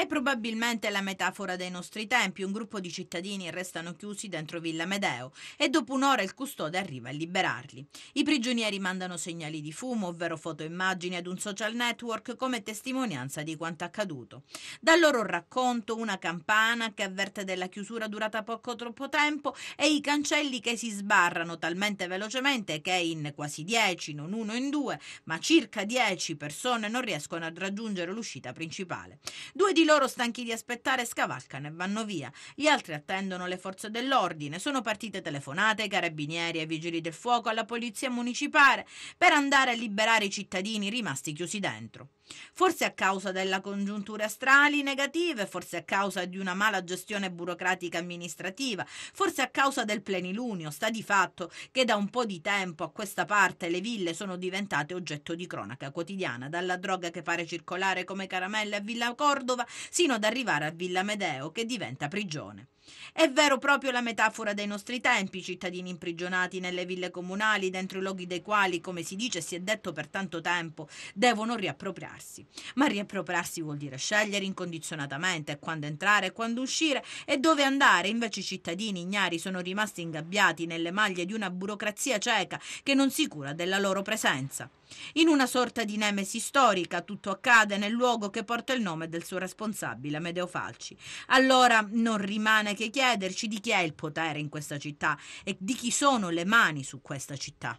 È probabilmente la metafora dei nostri tempi. Un gruppo di cittadini restano chiusi dentro Villa Medeo e dopo un'ora il custode arriva a liberarli. I prigionieri mandano segnali di fumo, ovvero foto e immagini, ad un social network come testimonianza di quanto accaduto. Dal loro racconto una campana che avverte della chiusura durata poco troppo tempo e i cancelli che si sbarrano talmente velocemente che in quasi dieci, non uno in due, ma circa dieci persone non riescono a raggiungere l'uscita principale. Due di loro, stanchi di aspettare, scavalcano e vanno via. Gli altri attendono le forze dell'ordine. Sono partite telefonate ai carabinieri, ai vigili del fuoco, alla polizia municipale per andare a liberare i cittadini rimasti chiusi dentro. Forse a causa della congiuntura astrali negative, forse a causa di una mala gestione burocratica amministrativa, forse a causa del plenilunio, sta di fatto che da un po' di tempo a questa parte le ville sono diventate oggetto di cronaca quotidiana, dalla droga che pare circolare come caramelle a Villa Cordova sino ad arrivare a Villa Medeo che diventa prigione. È vero proprio la metafora dei nostri tempi, cittadini imprigionati nelle ville comunali, dentro i luoghi dei quali, come si dice e si è detto per tanto tempo, devono riappropriarsi. Ma riappropriarsi vuol dire scegliere incondizionatamente quando entrare, e quando uscire e dove andare. Invece i cittadini ignari sono rimasti ingabbiati nelle maglie di una burocrazia cieca che non si cura della loro presenza. In una sorta di nemesi storica tutto accade nel luogo che porta il nome del suo responsabile, Medeo Falci. Allora non rimane che anche chiederci di chi è il potere in questa città e di chi sono le mani su questa città.